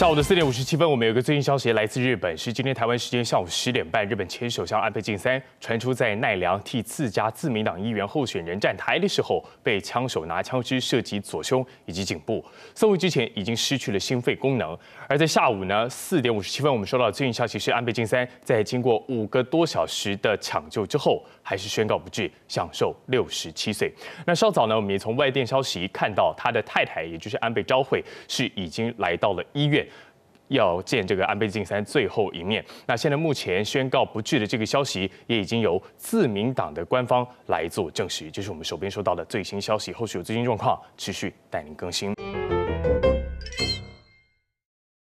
下午的四点五十七分，我们有个最新消息来自日本，是今天台湾时间下午十点半，日本前首相安倍晋三传出在奈良替自家自民党议员候选人站台的时候，被枪手拿枪支射击左胸以及颈部，送医之前已经失去了心肺功能。而在下午呢四点五十七分，我们收到最新消息是安倍晋三在经过五个多小时的抢救之后，还是宣告不治，享受六十七岁。那稍早呢，我们也从外电消息看到他的太太也就是安倍昭惠是已经来到了医院。要见这个安倍晋三最后一面。那现在目前宣告不治的这个消息，也已经由自民党的官方来做证实。这是我们手边收到的最新消息，后续有最新状况持续带您更新。